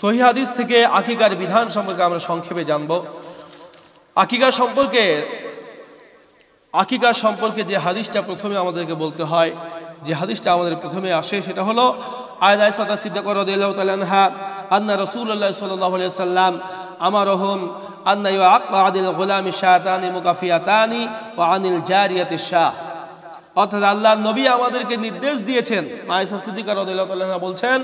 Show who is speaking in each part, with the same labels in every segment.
Speaker 1: সহিহাদিস থেকে আকিকার বিধান সম্পর্কে আমরা সংক্ষেপে জানব আকিকা সম্পর্কে আকিকা সম্পর্কে যে হাদিসটা প্রথমে আমাদেরকে বলতে হয় যে হাদিসটা আমাদের প্রথমে আসে সেটা হলো আয়দায় সাদা সিদ্দাকর তালানহা আন্না রসুল্লাহ আলাইহি সাল্লাম আমার রহম আন্না আদিল গোলামি শাহানি মুকাফিয়াতানি ও আনিল জারিয়াতিশ শাহ অর্থাৎ আল্লাহ নবী আমাদেরকে নির্দেশ দিয়েছেন আয়সা সুদিকার রদুল্লাহ বলছেন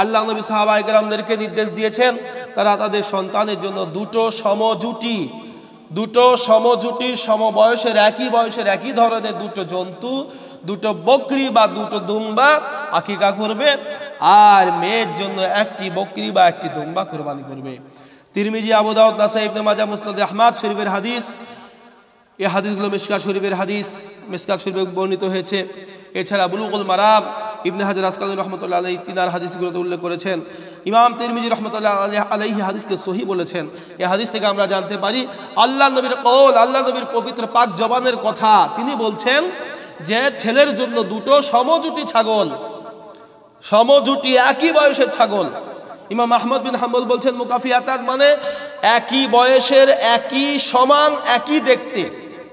Speaker 1: আল্লাহ নবী সাহাবা একরামদেরকে নির্দেশ দিয়েছেন তারা তাদের সন্তানের জন্য দুটো সমজুটি দুটো সমজুটি সমবয়সের একই বয়সের একই ধরনের দুটো জন্তু দুটো বকরি বা দুটো দুম্বা আকিকা করবে আর মেয়ের জন্য একটি বকরি বা একটি দুম্বা কোরবানি করবে তিরমিজি আবুদাউদ্দাসা ইবনে মাজা মুসনাদ আহমাদ শরীফের হাদিস এ হাদিসগুলো মিসকা শরীফের হাদিস মিসকা শরীফে বর্ণিত হয়েছে এছাড়া বুলুকুল মারাব ইবনে হাজার আসকাল রহমতুল্লাহ আলহী তিনার হাদিসগুলোতে উল্লেখ করেছেন ইমাম তিরমিজি রহমতুল্লাহ আলহী হাদিসকে সহি বলেছেন এ হাদিস থেকে আমরা জানতে পারি আল্লাহ নবীর কৌল আল্লাহ নবীর পবিত্র পাক জবানের কথা তিনি বলছেন যে ছেলের জন্য দুটো সমজুটি ছাগল সমজুটি একই বয়সের ছাগল ইমাম আহমদ বিন হাম্বল বলছেন মুকাফিয়াতাত মানে একই বয়সের একই সমান একই দেখতে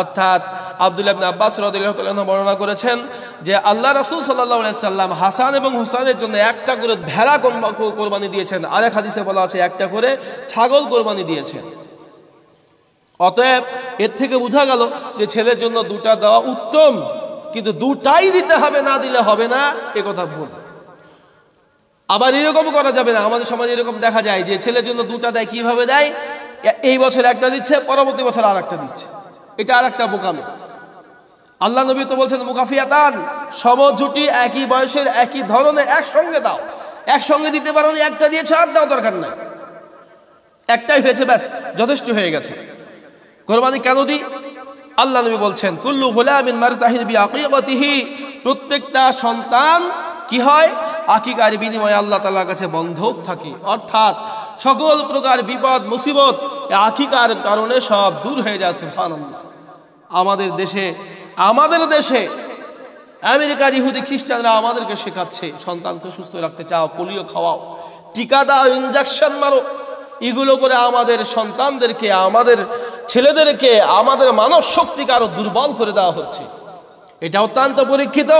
Speaker 1: অর্থাৎ আবদুল্লাহ আব্বাস রদুল্লাহ বর্ণনা করেছেন যে আল্লাহ রাসুল সাল্লাহ সাল্লাম হাসান এবং হুসানের জন্য একটা করে ভেড়া কোরবানি দিয়েছেন আরেক হাদিসে বলা আছে একটা করে ছাগল কোরবানি দিয়েছেন অতএব এর থেকে বোঝা গেল যে ছেলের জন্য দুটা দেওয়া উত্তম কিন্তু দুটাই দিতে হবে না দিলে হবে না এ কথা ভুল আবার এরকম করা যাবে না আমাদের সমাজে এরকম দেখা যায় যে ছেলের জন্য দুটা দেয় কিভাবে দেয় এই বছর একটা দিচ্ছে পরবর্তী বছর আর একটা দিচ্ছে এটা আর একটা বোকামি আল্লাহ নবী তো বলছেন মুকাফিয়াতান সমজুটি একই বয়সের একই ধরনের একসঙ্গে দাও একসঙ্গে দিতে পারো একটা দিয়ে ছাড় দাও দরকার নাই একটাই হয়েছে ব্যাস যথেষ্ট হয়ে গেছে কোরবানি কেন দিই আল্লাহ নবী বলছেন কুল্লু গোলামিন মারুতাহির বি আকিগতিহি প্রত্যেকটা সন্তান কি হয় আকিকার বিনিময়ে আল্লাহ তালার কাছে বন্ধক থাকে অর্থাৎ সকল প্রকার বিপদ মুসিবত আকিকার কারণে সব দূর হয়ে যায় সুফানুল্লাহ আমাদের দেশে আমাদের দেশে আমেরিকার ইহুদি খ্রিস্টানরা আমাদেরকে শেখাচ্ছে সন্তানকে সুস্থ রাখতে চাও পোলিও খাওয়াও টিকা দাও ইঞ্জেকশন মারো এগুলো করে আমাদের সন্তানদেরকে আমাদের ছেলেদেরকে আমাদের মানব শক্তিকে আরো দুর্বল করে দেওয়া হচ্ছে এটা অত্যন্ত পরীক্ষিত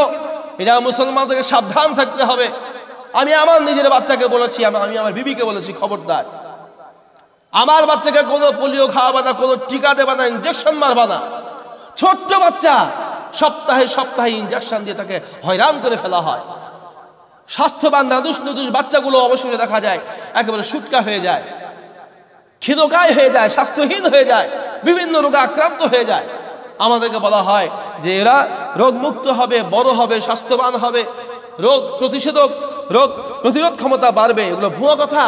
Speaker 1: এটা মুসলমানদেরকে সাবধান থাকতে হবে আমি আমার নিজের বাচ্চাকে বলেছি আমি আমার বিবিকে বলেছি খবরদার আমার বাচ্চাকে কোনো পোলিও খাওয়াবা না কোনো টিকা দেবা না ইঞ্জেকশন মারবা না ছোট্ট বাচ্চা সপ্তাহে সপ্তাহে ইঞ্জেকশন দিয়ে তাকে হয়রান করে ফেলা হয় স্বাস্থ্যবান নাদুস নুদুস বাচ্চাগুলো অবশেষে দেখা যায় একেবারে সুটকা হয়ে যায় ক্ষিদকায় হয়ে যায় স্বাস্থ্যহীন হয়ে যায় বিভিন্ন রোগে আক্রান্ত হয়ে যায় আমাদেরকে বলা হয় যে এরা রোগমুক্ত হবে বড় হবে স্বাস্থ্যবান হবে রোগ প্রতিষেধক রোগ প্রতিরোধ ক্ষমতা বাড়বে এগুলো ভুয়া কথা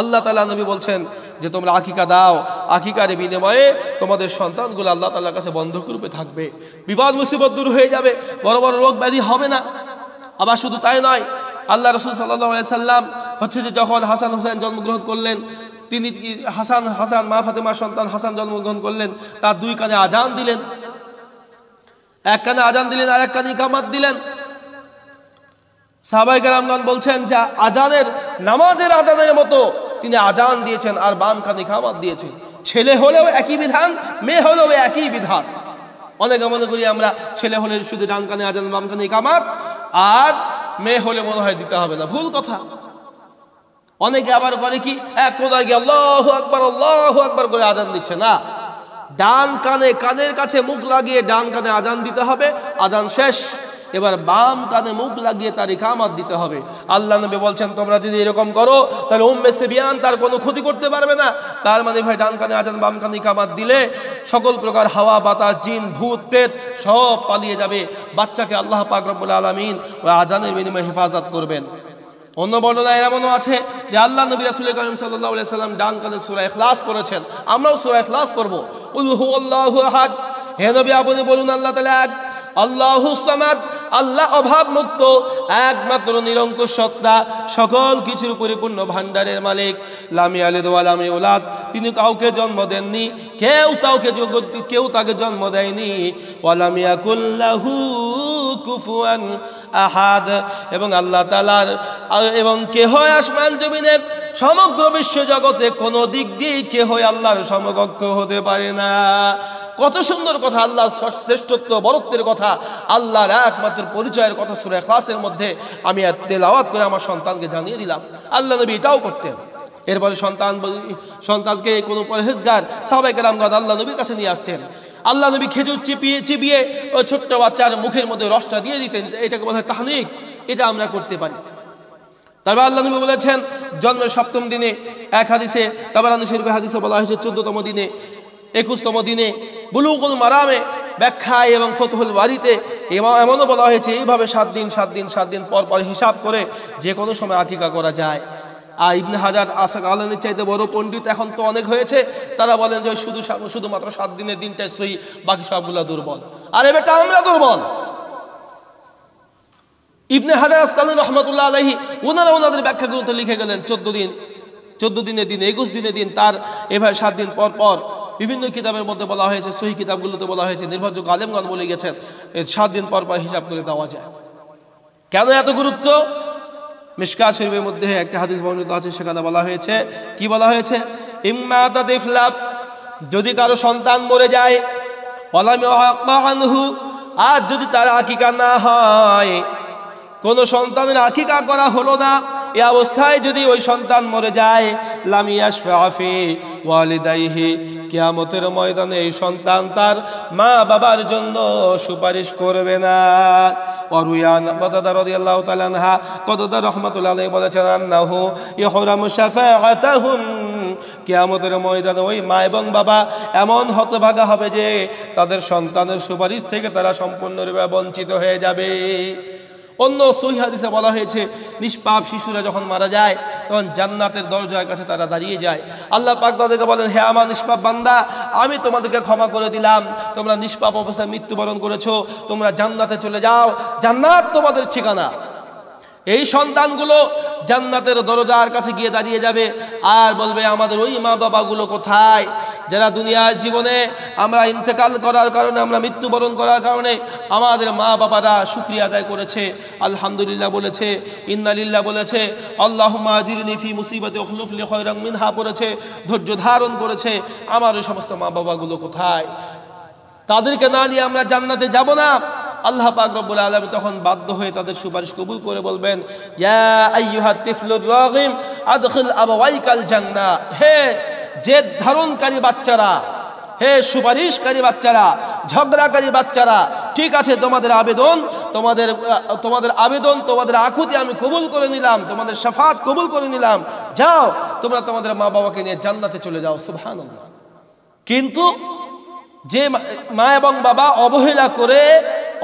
Speaker 1: আল্লাহ তালা নবী বলছেন যে তোমরা আকিকা দাও আকিকার বিনিময়ে তোমাদের সন্তানগুলো আল্লাহ তাল্লার কাছে বন্ধক রূপে থাকবে বিবাদ মুসিবত দূর হয়ে যাবে বড় বড় রোগ ব্যাধি হবে না আবার শুধু তাই নয় আল্লাহ রসুল সাল্লাম হচ্ছে যে যখন হাসান হোসেন জন্মগ্রহণ করলেন তিনি হাসান হাসান মা ফাতেমার সন্তান হাসান জন্মগ্রহণ করলেন তার দুই কানে আজান দিলেন এক কানে আজান দিলেন আর এক কানে ইকামাত দিলেন সাহাবাই কালামগান বলছেন যে আজানের নামাজের আজানের মতো তিনি আজান দিয়েছেন আর বাম খানি খামাত দিয়েছেন ছেলে হলেও একই বিধান মেয়ে হলেও একই বিধান অনেক মনে করি আমরা ছেলে হলে শুধু ডান কানে আজান বাম কানে কামাত আর মেয়ে হলে মনে হয় দিতে হবে না ভুল কথা অনেকে আবার করে কি এক কোথায় গিয়ে আল্লাহ আকবর আল্লাহ আকবর করে আজান দিচ্ছে না ডান কানে কানের কাছে মুখ লাগিয়ে ডান কানে আজান দিতে হবে আজান শেষ এবার বাম কানে মুখ লাগিয়ে তার ইকামাত দিতে হবে আল্লাহ নবী বলছেন তোমরা যদি এরকম করো তাহলে উম্মে সেবিয়ান তার কোনো ক্ষতি করতে পারবে না তার মানে ভাই ডান কানে আজান বাম কানে ইকামাত দিলে সকল প্রকার হাওয়া বাতাস জিন ভূত প্রেত সব পালিয়ে যাবে বাচ্চাকে আল্লাহ পাকরবুল আলমিন ওই আজানের বিনিময়ে হেফাজত করবেন অন্য বর্ণনায় এমনও আছে যে আল্লাহ নবী রাসুল করিম সাল্লাহ সাল্লাম ডান কানে সুরা এখলাস পড়েছেন আমরাও সুরা এখলাস পড়বো উল্হু আল্লাহ হাদ হে নবী আপনি বলুন আল্লাহ তালা এক আল্লাহ সামাদ আল্লাহ অভাবমুক্ত একমাত্র নিরঙ্কুশ সত্তা সকল কিছুর পরিপূর্ণ ভাণ্ডারের মালিক লামি আলিদ ওয়ালামি ওলাদ তিনি কাউকে জন্ম দেননি কেউ কাউকে কেউ তাকে জন্ম দেয়নি ওলামিয়া কুল্লাহু কুফুয়ান আহাদ এবং আল্লাহ তালার এবং কেহ আসমান জমিনে সমগ্র বিশ্ব জগতে কোনো দিক দিয়ে কেহ আল্লাহর সমকক্ষ হতে পারে না কত সুন্দর কথা আল্লাহর শ্রেষ্ঠত্ব বরত্বের কথা আল্লাহর একমাত্র পরিচয়ের কথা সুরে ক্লাসের মধ্যে আমি তেলাওয়াত করে আমার সন্তানকে জানিয়ে দিলাম আল্লাহ নবী এটাও করতেন এরপরে সন্তান সন্তানকে কোনো পরহেজগার সাহবাইকে রামগাদ আল্লাহ নবীর কাছে নিয়ে আসতেন আল্লাহ নবী খেজুর চিপিয়ে চিপিয়ে ছোট্ট বাচ্চার মুখের মধ্যে রসটা দিয়ে দিতেন এটাকে বলে তাহানিক এটা আমরা করতে পারি তারপর আল্লাহ নবী বলেছেন জন্মের সপ্তম দিনে এক হাদিসে তারপর আনুষের হাদিসে বলা হয়েছে চোদ্দতম দিনে একুশতম দিনে বুলুকুল মারামে ব্যাখ্যায় এবং ফতুল বাড়িতে এমনও বলা হয়েছে এইভাবে সাত দিন সাত দিন সাত দিন পর পর হিসাব করে যে কোনো সময় আকিকা করা যায় আর ইবনে হাজার আসাক আলানের চাইতে বড় পণ্ডিত এখন তো অনেক হয়েছে তারা বলেন যে শুধু শুধুমাত্র সাত দিনের দিনটাই সই বাকি সবগুলো দুর্বল আর বেটা আমরা দুর্বল ইবনে হাজার আসকাল রহমতুল্লাহ আলহী ওনারা ওনাদের ব্যাখ্যা গ্রন্থ লিখে গেলেন চোদ্দ দিন চোদ্দ দিনের দিন একুশ দিনের দিন তার এভাবে সাত দিন পর পর বিভিন্ন কিতাবের মধ্যে বলা হয়েছে সহি কিতাবগুলোতে বলা হয়েছে নির্ভরযোগ্য আলেমগান বলে গেছেন সাত দিন পর পর হিসাব করে দেওয়া যায় কেন এত গুরুত্ব মিসকা শরীফের মধ্যে একটা হাদিস বর্ণিত আছে সেখানে বলা হয়েছে কি বলা হয়েছে যদি কারো সন্তান মরে যায় আর যদি তার আকিকা না হয় কোনো সন্তানের আকিকা করা হলো না এ অবস্থায় যদি ওই সন্তান মরে যায় লামিয়াস কেয়ামতের ময়দানে এই সন্তান তার মা বাবার জন্য সুপারিশ করবে না অরুয়ান কেয়ামতের ময়দানে ওই মা এবং বাবা এমন হতভাগা হবে যে তাদের সন্তানের সুপারিশ থেকে তারা সম্পূর্ণরূপে বঞ্চিত হয়ে যাবে অন্য সহিহাদিসে বলা হয়েছে নিষ্পাপ শিশুরা যখন মারা যায় তখন জান্নাতের দরজার কাছে তারা দাঁড়িয়ে যায় আল্লাহ পাক তাদেরকে বলেন হে আমার নিষ্পাপ বান্দা আমি তোমাদেরকে ক্ষমা করে দিলাম তোমরা নিষ্পাপ অবস্থায় মৃত্যুবরণ করেছো তোমরা জান্নাতে চলে যাও জান্নাত তোমাদের ঠিকানা এই সন্তানগুলো জান্নাতের দরজার কাছে গিয়ে দাঁড়িয়ে যাবে আর বলবে আমাদের ওই মা বাবাগুলো কোথায় যারা দুনিয়ার জীবনে আমরা ইন্তেকাল করার কারণে আমরা মৃত্যুবরণ করার কারণে আমাদের মা বাবারা সুক্রিয়া আদায় করেছে আলহামদুলিল্লাহ বলেছে ইন্নালিল্লা বলেছে আল্লাহ মাজিরিনিফি মুসিবতে অখলুফলি হয়রং মিনহা পড়েছে ধৈর্য ধারণ করেছে আমার ওই সমস্ত মা বাবাগুলো কোথায় তাদেরকে না নিয়ে আমরা জান্নাতে যাব না আল্লাহ পাক রব্বুল আলম তখন বাধ্য হয়ে তাদের সুপারিশ কবুল করে বলবেন জান্না হে যে ধারণকারী বাচ্চারা হে সুপারিশকারী বাচ্চারা ঝগড়াকারী বাচ্চারা ঠিক আছে তোমাদের আবেদন তোমাদের তোমাদের আবেদন তোমাদের আকুতি আমি কবুল করে নিলাম তোমাদের সাফাত কবুল করে নিলাম যাও তোমরা তোমাদের মা বাবাকে নিয়ে জান্নাতে চলে যাও সুভান কিন্তু যে মা এবং বাবা অবহেলা করে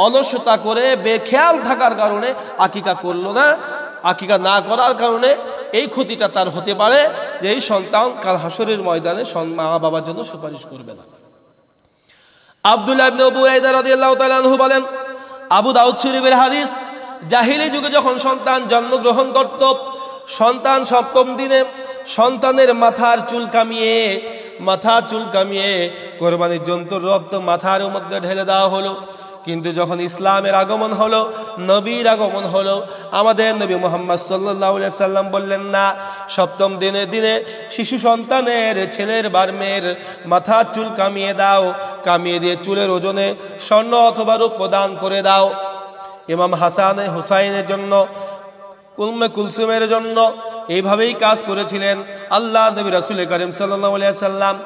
Speaker 1: অলসতা করে বেখেয়াল থাকার কারণে আকিকা করলো না আকিকা না করার কারণে এই ক্ষতিটা তার হতে পারে যে এই সন্তান কাল হাসরের ময়দানে মা বাবার জন্য সুপারিশ করবে না বলেন আবু দাউদ হাদিস যুগে যখন সন্তান জন্মগ্রহণ করত সন্তান সপ্তম দিনে সন্তানের মাথার চুল কামিয়ে মাথার চুল কামিয়ে কোরবানির জন্তুর রক্ত মাথার মধ্যে ঢেলে দেওয়া হলো কিন্তু যখন ইসলামের আগমন হলো নবীর আগমন হলো আমাদের নবী মোহাম্মদ সাল্লাহ সাল্লাম বললেন না সপ্তম দিনে দিনে শিশু সন্তানের ছেলের বার মেয়ের মাথার চুল কামিয়ে দাও কামিয়ে দিয়ে চুলের ওজনে স্বর্ণ অথবা রূপ প্রদান করে দাও ইমাম হাসান হুসাইনের জন্য কুলমে কুলসুমের জন্য এইভাবেই কাজ করেছিলেন আল্লাহ নবী রাসুল করিম সাল্লাম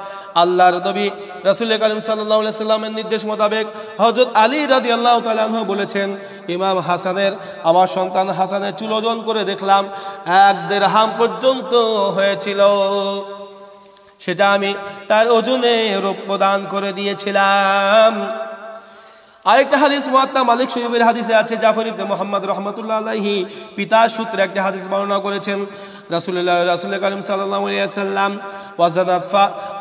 Speaker 1: আল্লাহর নবী রাসুল কালিম সাল্লাহ সাল্লামের নির্দেশ মোতাবেক হজরত আলী রাজি আল্লাহ তালাহ বলেছেন ইমাম হাসানের আমার সন্তান হাসানের চুল ওজন করে দেখলাম এক দেড় হাম পর্যন্ত হয়েছিল সেটা আমি তার ওজনে রৌপ্য দান করে দিয়েছিলাম আরেকটা হাদিস মহাত্মা মালিক শরীফের হাদিসে আছে জাফর ইবনে মোহাম্মদ রহমতুল্লাহি পিতার সূত্রে একটা হাদিস বর্ণনা করেছেন রাসুল্লাহ রাসুল করিম সাল্লাম وزنت ف...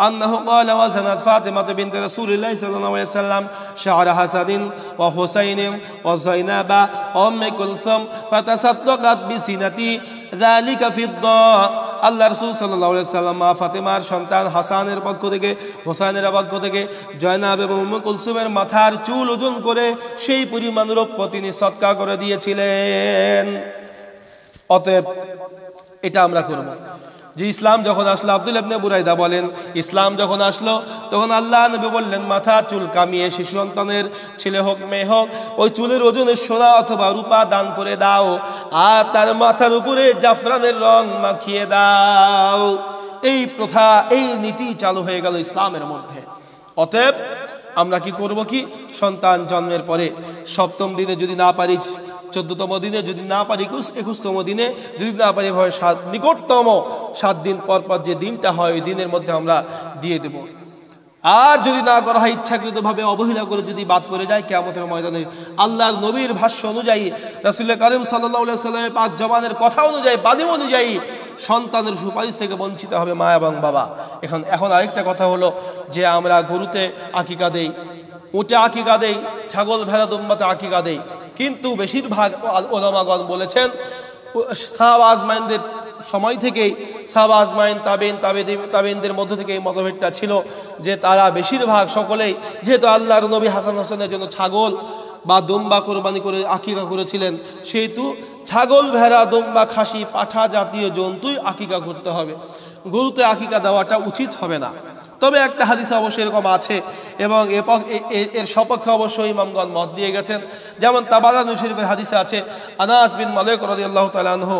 Speaker 1: أنه قال وزنت فاطمة بنت رسول الله صلى الله عليه وسلم شعر حسد وحسين وزينب أم كلثوم فتصدقت بسنتي ذلك আল্লাহ রসুল সাল্লাহ সাল্লাম মা ফাতেমার সন্তান হাসানের পক্ষ থেকে হোসাইনের পক্ষ থেকে জয়নাব এবং কুলসুমের মাথার চুল ওজন করে সেই পরিমাণ রূপ তিনি সৎকা করে দিয়েছিলেন অতএব এটা আমরা করব। যে ইসলাম যখন আসলো আব্দুল আবনে বুরাইদা বলেন ইসলাম যখন আসলো তখন আল্লাহ নবী বললেন মাথা চুল কামিয়ে শিশু সন্তানের ছেলে হোক মেয়ে হোক ওই চুলের ওজনে সোনা অথবা রূপা দান করে দাও আর তার মাথার উপরে জাফরানের রং মাখিয়ে দাও এই প্রথা এই নীতি চালু হয়ে গেল ইসলামের মধ্যে অতএব আমরা কি করব কি সন্তান জন্মের পরে সপ্তম দিনে যদি না পারি চোদ্দতম দিনে যদি না পারি একুশ একুশতম দিনে যদি না পারি ভাবে সাত নিকটতম সাত দিন পর পর যে দিনটা হয় ওই দিনের মধ্যে আমরা দিয়ে দেব আর যদি না করা হয় ইচ্ছাকৃতভাবে অবহেলা করে যদি বাদ পড়ে যায় কেমতের ময়দানে আল্লাহর নবীর ভাষ্য অনুযায়ী রাসুল্লাহ করিম সাল্লাহ সাল্লামের পাক জবানের কথা অনুযায়ী বাণী অনুযায়ী সন্তানের সুপারিশ থেকে বঞ্চিত হবে মা এবং বাবা এখন এখন আরেকটা কথা হলো যে আমরা গরুতে আকিকা দেই উঁটে আকিকা দেই ছাগল ভেড়া দুম্বাতে আকিকা দেই কিন্তু বেশিরভাগ ওলামাগণ বলেছেন সাহাব আজমাইনদের সময় থেকেই সাহাব আজমাইন তাবেন তাবে তাবেনদের মধ্য থেকে এই মতভেদটা ছিল যে তারা বেশিরভাগ সকলেই যেহেতু আল্লাহর নবী হাসান হোসেনের জন্য ছাগল বা দুম্বা কোরবানি করে আকিকা করেছিলেন সেহেতু ছাগল ভেড়া দুম্বা খাসি পাঠা জাতীয় জন্তুই আকিকা করতে হবে গরুতে আকিকা দেওয়াটা উচিত হবে না তবে একটা হাদিসে অবশ্যই এরকম আছে এবং এর সপক্ষে অবশ্যই ইমামগণ মত দিয়ে গেছেন যেমন তাবারানু শরীফের হাদিসে আছে আনাস বিন মালিক রাজি আল্লাহ তালানহ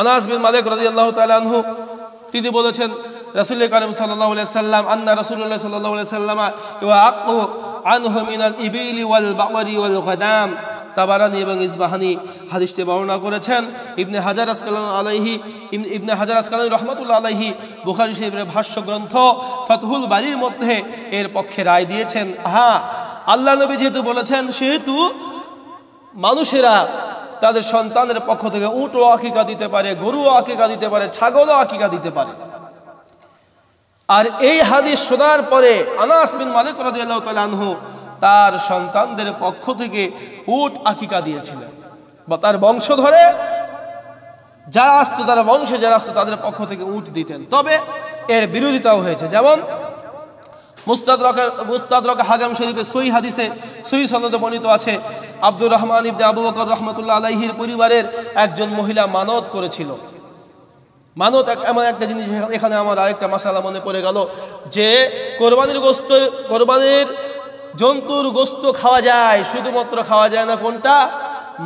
Speaker 1: আনাস বিন মালিক রাজি আল্লাহ তালানহ তিনি বলেছেন রসুল করিম সাল্লাহ সাল্লাম আন্না রসুল্লাহ সাল্লাহ সাল্লামা আনহ মিনাল ইবিলি ওয়াল বাওয়ারি ওয়াল গদাম তাবারানি এবং ইসবাহানি হাদিসটি বর্ণনা করেছেন ইবনে হাজার আসকালান আলাইহি ইবনে হাজার আসকালান রহমতুল্লা আলাইহি বুখারি সাহেবের ভাষ্য গ্রন্থ ফতহুল বাড়ির মধ্যে এর পক্ষে রায় দিয়েছেন হ্যাঁ আল্লাহ নবী যেহেতু বলেছেন সেহেতু মানুষেরা তাদের সন্তানের পক্ষ থেকে উঁটও আকিকা দিতে পারে গরু আকিকা দিতে পারে ছাগলও আকিকা দিতে পারে আর এই হাদিস শোনার পরে আনাস বিন মালিক রাজিয়াল্লাহ তালহু তার সন্তানদের পক্ষ থেকে উট আকিকা দিয়েছিলেন বা তার বংশ ধরে যারা আসতো তারা বংশে যারা আসতো তাদের পক্ষ থেকে উট দিতেন তবে এর বিরোধিতাও হয়েছে যেমন মুস্তাদ মুস্তাদ রকা হাগাম শরীফের হাদিসে আছে আব্দুর রহমান রহমতুল্লাহ পরিবারের একজন মহিলা মানত করেছিল মানত এমন একটা জিনিস এখানে আমার আরেকটা মনে পড়ে গেল যে কোরবানির গোস্ত কোরবানির জন্তুর গোস্ত খাওয়া যায় শুধুমাত্র খাওয়া যায় না কোনটা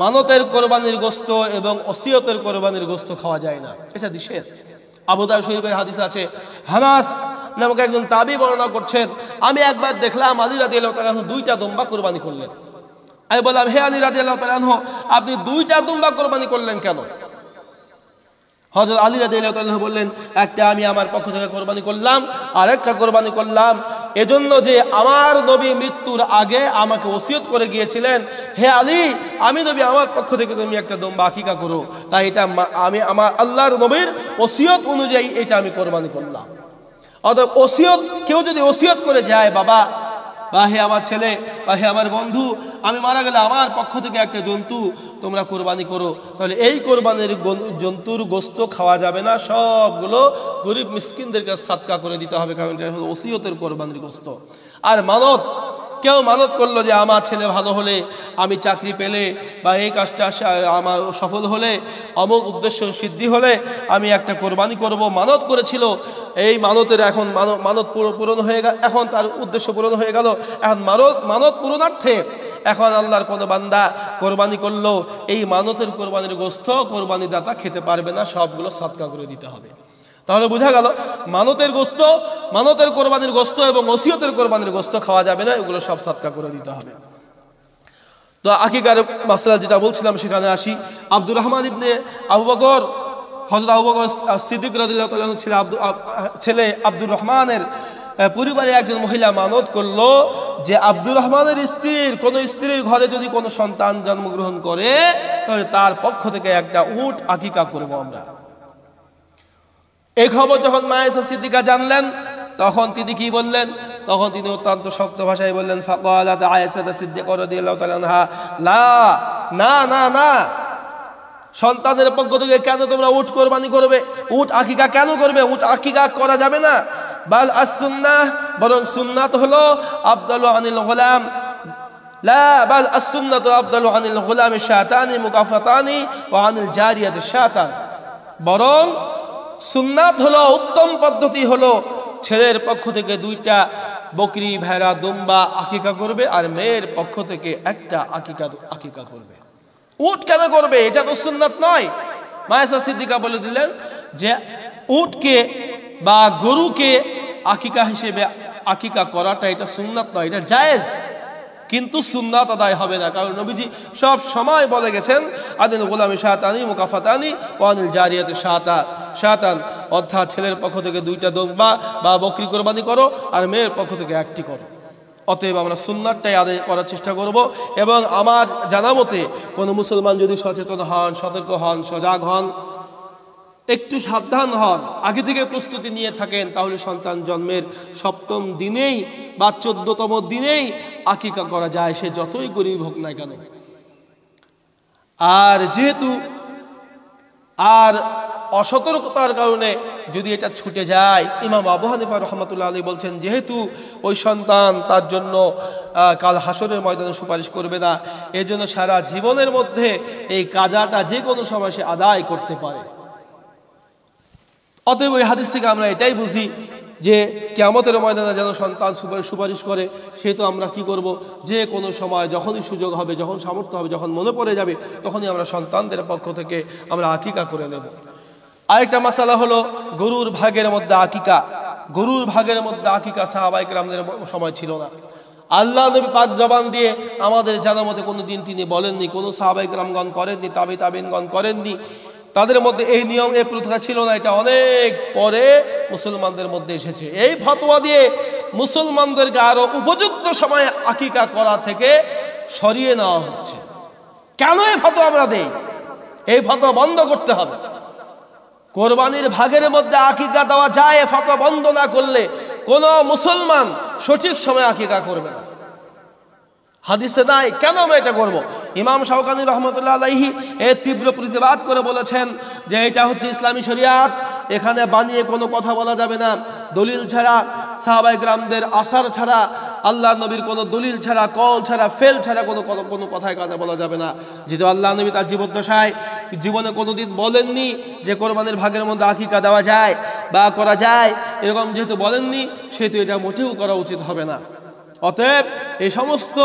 Speaker 1: মানতের কোরবানির গোস্ত এবং অসিয়তের কোরবানির গোস্ত খাওয়া যায় না এটা দিশের আবুদার শরীফের হাদিস আছে হানাস নামক একজন তাবি বর্ণনা করছেন আমি একবার দেখলাম আলী রাজি আল্লাহ দুইটা দম্বা কোরবানি করলেন আমি বললাম হে আলী রাজি আল্লাহ আপনি দুইটা দম্বা কোরবানি করলেন কেন হজরত আলী রাজি আল্লাহ বললেন একটা আমি আমার পক্ষ থেকে কোরবানি করলাম আরেকটা কোরবানি করলাম এজন্য যে আমার নবী মৃত্যুর আগে আমাকে ওসিয়ত করে গিয়েছিলেন হে আলী আমি নবী আমার পক্ষ থেকে তুমি একটা দম বাকিকা করো তাই এটা আমি আমার আল্লাহর নবীর ওসিয়ত অনুযায়ী এটা আমি কোরবানি করলাম অর্থাৎ ওসিয়ত কেউ যদি ওসিয়ত করে যায় বাবা বা হে আমার ছেলে বা হে আমার বন্ধু আমি মারা গেলে আমার পক্ষ থেকে একটা জন্তু তোমরা কোরবানি করো তাহলে এই কোরবানির জন্তুর গোস্ত খাওয়া যাবে না সবগুলো গরিব মিসকিনদেরকে সাতকা করে দিতে হবে কারণ এটা হলো ওসিয়তের কোরবানির গোস্ত আর মানত কেউ মানত করলো যে আমার ছেলে ভালো হলে আমি চাকরি পেলে বা এই কাজটা আমার সফল হলে অমুক উদ্দেশ্য সিদ্ধি হলে আমি একটা কোরবানি করব মানত করেছিল এই মানতের এখন মানত পূরণ হয়ে গেল এখন তার উদ্দেশ্য পূরণ হয়ে গেল এখন মানত মানত পূরণার্থে এখন আল্লাহর কোনো বান্দা কোরবানি করলো এই মানতের কোরবানির গোস্ত কোরবানি দাতা খেতে পারবে না সবগুলো সাতকা করে দিতে হবে তাহলে বোঝা গেল মানতের গোস্ত মানতের কোরবানির গোস্ত এবং ওসিয়তের কোরবানির গোস্ত খাওয়া যাবে না এগুলো সব সৎকা করে দিতে হবে তো আকিকার মাসাল যেটা বলছিলাম সেখানে আসি আব্দুর রহমান ইবনে আবু বকর হজরত আবু সিদ্দিক রাদিল্লাহ ছেলে আব্দুল ছেলে আব্দুর রহমানের পরিবারে একজন মহিলা মানত করল যে আব্দুর রহমানের স্ত্রীর কোনো স্ত্রীর ঘরে যদি কোনো সন্তান জন্মগ্রহণ করে তাহলে তার পক্ষ থেকে একটা উট আকিকা করবো আমরা এই খবর যখন মায়েসা সিদ্দিকা জানলেন তখন তিনি কি বললেন তখন তিনি অত্যন্ত শক্ত ভাষায় বললেন লা না না না সন্তানের পক্ষ থেকে কেন তোমরা উঠ কোরবানি করবে উঠ আকিকা কেন করবে উঠ আকিকা করা যাবে না বাল আসুন্না বরং সুন্নাত হলো আব্দুল আনিল গোলাম লা বাল আসুন্নাত আব্দুল আনিল গোলাম শাহতানি মুকাফাতানি ও আনিল জারিয়াত শাহতান বরং সুন্নাত হলো উত্তম পদ্ধতি হলো ছেলের পক্ষ থেকে দুইটা বকরি ভেড়া দুম্বা আকিকা করবে আর মেয়ের পক্ষ থেকে একটা আকিকা আকিকা করবে উট কেন করবে এটা তো সুন্নাত নয় মায়াসা সিদ্দিকা বলে দিলেন যে উটকে বা গরুকে আকিকা হিসেবে আকিকা করাটা এটা সুন্নাত নয় এটা জায়েজ কিন্তু সুন্নাত আদায় হবে না কারণ নবীজি সব সময় বলে গেছেন আদিন গোলামী শাহতানি মুকাফাতানি ও আনিল জারিয়াতে শাহতা শাহতান অর্থাৎ ছেলের পক্ষ থেকে দুইটা দোম্বা বা বকরি কোরবানি করো আর মেয়ের পক্ষ থেকে একটি করো অতএব আমরা সুন্নারটাই আদায় করার চেষ্টা করব এবং আমার জানা মতে কোনো মুসলমান যদি সচেতন হন সতর্ক হন সজাগ হন একটু সাবধান হন আগে থেকে প্রস্তুতি নিয়ে থাকেন তাহলে সন্তান জন্মের সপ্তম দিনেই বা চোদ্দতম দিনেই আকিকা করা যায় সে যতই গরিব হোক না কেন আর যেহেতু আর অসতর্কতার কারণে যদি এটা ছুটে যায় ইমাম আবু হানিফা রহমতুল্লাহ আলী বলছেন যেহেতু ওই সন্তান তার জন্য কাল হাসরের ময়দানে সুপারিশ করবে না এজন্য সারা জীবনের মধ্যে এই কাজাটা যে কোনো সময় সে আদায় করতে পারে অতএব ওই হাদিস থেকে আমরা এটাই বুঝি যে কেয়ামতের ময়দানে যেন সন্তান সুপারিশ সুপারিশ করে সে তো আমরা কি করব যে কোনো সময় যখনই সুযোগ হবে যখন সামর্থ্য হবে যখন মনে পড়ে যাবে তখনই আমরা সন্তানদের পক্ষ থেকে আমরা আকিকা করে নেব আরেকটা মশালা হলো গরুর ভাগের মধ্যে আকিকা গরুর ভাগের মধ্যে আকিকা সাহাবাইক রামদের সময় ছিল না আল্লাহ নবী পাঁচ জবান দিয়ে আমাদের জানা মতে কোনো দিন তিনি বলেননি কোনো সাহাবাইক রামগণ করেননি তাবি তাবিনগণ করেননি তাদের মধ্যে এই নিয়ম এ প্রথা ছিল না এটা অনেক পরে মুসলমানদের মধ্যে এসেছে এই ফতোয়া দিয়ে মুসলমানদেরকে আরো উপযুক্ত সময়ে আকিকা করা থেকে সরিয়ে নেওয়া হচ্ছে কেন এই ফতো আমরা দেই এই ফতো বন্ধ করতে হবে কোরবানির ভাগের মধ্যে আকিকা দেওয়া যায় ফতো বন্ধ না করলে কোনো মুসলমান সঠিক সময়ে আকিকা করবে না হাদিসে নাই কেন আমরা এটা করব। ইমাম শাহকানি রহমতুল্লাহ আলাইহি এর তীব্র প্রতিবাদ করে বলেছেন যে এটা হচ্ছে ইসলামী শরিয়াত এখানে বানিয়ে কোনো কথা বলা যাবে না দলিল ছাড়া সাহাবাই গ্রামদের আসার ছাড়া আল্লাহ নবীর কোনো দলিল ছাড়া কল ছাড়া ফেল ছাড়া কোনো কোনো কথায় কথা বলা যাবে না যেহেতু আল্লাহ নবী তার জীবদ্দশায় জীবনে কোনো দিন বলেননি যে কোরবানির ভাগের মধ্যে আকিকা দেওয়া যায় বা করা যায় এরকম যেহেতু বলেননি সেহেতু এটা মোটেও করা উচিত হবে না অতএব এই সমস্ত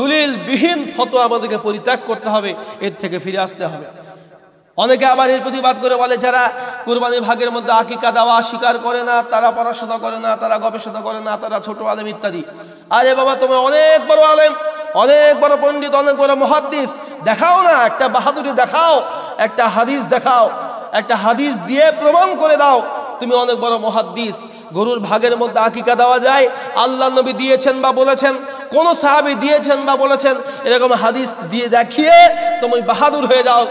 Speaker 1: দলিল বিহীন ফতোয়া আমাদেরকে পরিত্যাগ করতে হবে এর থেকে ফিরে আসতে হবে অনেকে আবার এর প্রতিবাদ করে বলে যারা কুরবানি ভাগের মধ্যে আকিকা দেওয়া স্বীকার করে না তারা পড়াশোনা করে না তারা গবেষণা করে না তারা ছোট আলেম ইত্যাদি আরে বাবা তোমরা অনেক বড় আলেম অনেক বড় পণ্ডিত অনেক বড় মহাদ্দিস দেখাও না একটা বাহাদুরি দেখাও একটা হাদিস দেখাও একটা হাদিস দিয়ে প্রমাণ করে দাও তুমি অনেক বড় মহাদ্দিস গরুর ভাগের মধ্যে আকিকা দেওয়া যায় আল্লাহ নবী দিয়েছেন বা বলেছেন কোনো সাহাবি দিয়েছেন বা বলেছেন এরকম হাদিস দিয়ে দেখিয়ে তুমি বাহাদুর হয়ে যাও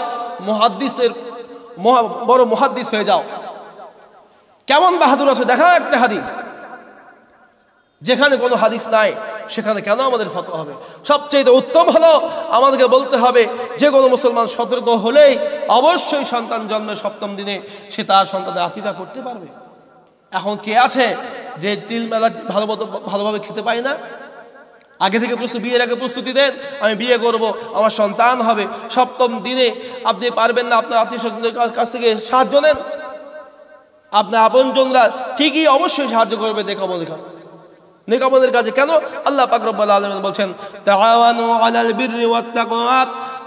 Speaker 1: মহাদ্দিসের বড় মহাদ্দিস হয়ে যাও কেমন বাহাদুর আছে দেখা একটা হাদিস যেখানে কোনো হাদিস নাই সেখানে কেন আমাদের ফত হবে সবচেয়ে উত্তম হলো আমাদেরকে বলতে হবে যে কোনো মুসলমান সতর্ক হলেই অবশ্যই সন্তান জন্মের সপ্তম দিনে সে তার সন্তানের আকিদা করতে পারবে এখন কে আছে যে তিল মেলা ভালো মতো ভালোভাবে খেতে পায় না আগে থেকে প্রস্তুত বিয়ের আগে প্রস্তুতি দেন আমি বিয়ে করব আমার সন্তান হবে সপ্তম দিনে আপনি পারবেন না আপনার আত্মীয় স্বজনদের কাছ থেকে সাহায্য নেন আপনার আপন জনরা ঠিকই অবশ্যই সাহায্য করবে দেখাব দেখা নেকামদের কাজে কেন আল্লাহ পাক রব্বুল আলামিন বলছেন তাআওয়ানু আলাল বিররি ওয়াত তাকওয়া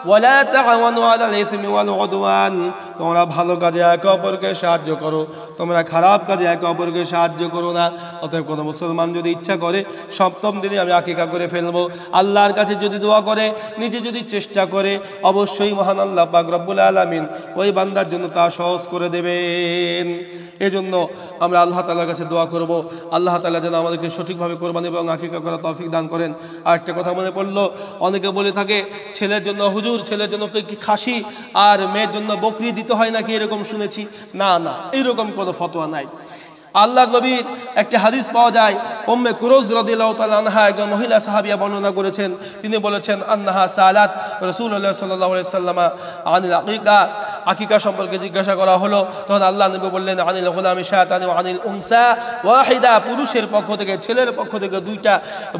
Speaker 1: ওয়া লা তাআওয়ানু আলাল ইসমি ওয়াল উদওয়ান তোমরা ভালো কাজে একে অপরকে সাহায্য করো তোমরা খারাপ কাজে একে অপরকে সাহায্য করো না অতএব কোনো মুসলমান যদি ইচ্ছা করে সপ্তম দিনে আমি আকিকা করে ফেলবো আল্লাহর কাছে যদি দোয়া করে নিজে যদি চেষ্টা করে অবশ্যই মহান আল্লাহ পাক রব্বুল আলমিন ওই বান্দার জন্য তা সহজ করে দেবেন এজন্য আমরা আল্লাহ তালার কাছে দোয়া করব আল্লাহ তালা যেন আমাদেরকে সঠিকভাবে কোরবানি এবং আকিকা করা তফিক দান করেন আর একটা কথা মনে পড়লো অনেকে বলে থাকে ছেলের জন্য হুজুর ছেলের জন্য কি খাসি আর মেয়ের জন্য বকরি দিতে মৃত্যু হয় নাকি এরকম শুনেছি না না এরকম কোনো ফতোয়া নাই আল্লাহ নবীর একটি হাদিস পাওয়া যায় ওম্মে কুরোজ রদিল্লাহ আনহা একজন মহিলা সাহাবিয়া বর্ণনা করেছেন তিনি বলেছেন আন্নাহা সালাত আল্লাহ সাল্লাহ সাল্লামা আনিল আকিকা আকিকা সম্পর্কে জিজ্ঞাসা করা হলো তখন আল্লাহ নবী বললেন আনিল গোলাম শাহানি আনিল উমসা ওয়াহিদা পুরুষের পক্ষ থেকে ছেলের পক্ষ থেকে দুইটা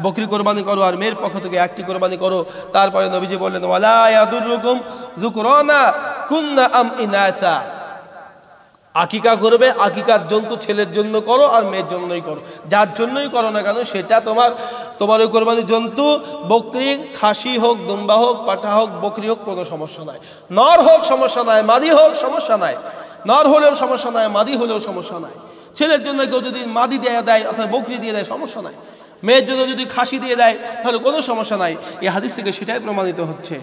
Speaker 1: বকরি কোরবানি করো আর মেয়ের পক্ষ থেকে একটি কোরবানি করো তারপরে নবীজি বললেন ওয়ালা ইয়াদুর রকম দুকরনা আকিকা করবে আকিকার জন্তু ছেলের জন্য করো আর মেয়ের জন্যই করো যার জন্যই করো না কেন সেটা তোমার তোমার ওই কোরবানি জন্তু বকরি খাসি হোক দুম্বা হোক পাঠা হোক বকরি হোক কোনো সমস্যা নাই নর হোক সমস্যা নাই মাদি হোক সমস্যা নাই নর হলেও সমস্যা নাই মাদি হলেও সমস্যা নাই ছেলের জন্য কেউ যদি মাদি দেয়া দেয় অথবা বকরি দিয়ে দেয় সমস্যা নাই মেয়ের জন্য যদি খাসি দিয়ে দেয় তাহলে কোনো সমস্যা নাই এই হাদিস থেকে সেটাই প্রমাণিত হচ্ছে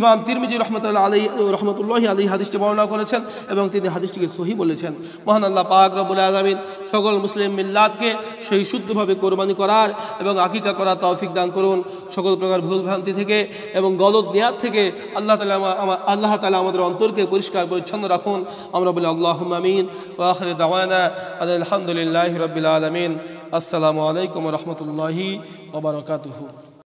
Speaker 1: ইমাম তিরমিজি রহমতুল্লাহ আলী রহমতুল্লাহ আলী হাদিসটি বর্ণনা করেছেন এবং তিনি হাদিসটিকে সহি বলেছেন মহান আল্লাহ পাক রবুল আলমিন সকল মুসলিম মিল্লাদকে সেই শুদ্ধভাবে কোরবানি করার এবং আকিকা করার তৌফিক দান করুন সকল প্রকার ভুলভ্রান্তি থেকে এবং গলত নেয়াদ থেকে আল্লাহ তালা আল্লাহ তালা আমাদের অন্তরকে পরিষ্কার পরিচ্ছন্ন রাখুন আমরা বলি আল্লাহ আমিন ওয়াখরে দাওয়ানা আলহামদুলিল্লাহ রবিল আলমিন আসসালামু আলাইকুম রহমতুল্লাহি ওবরকাতহু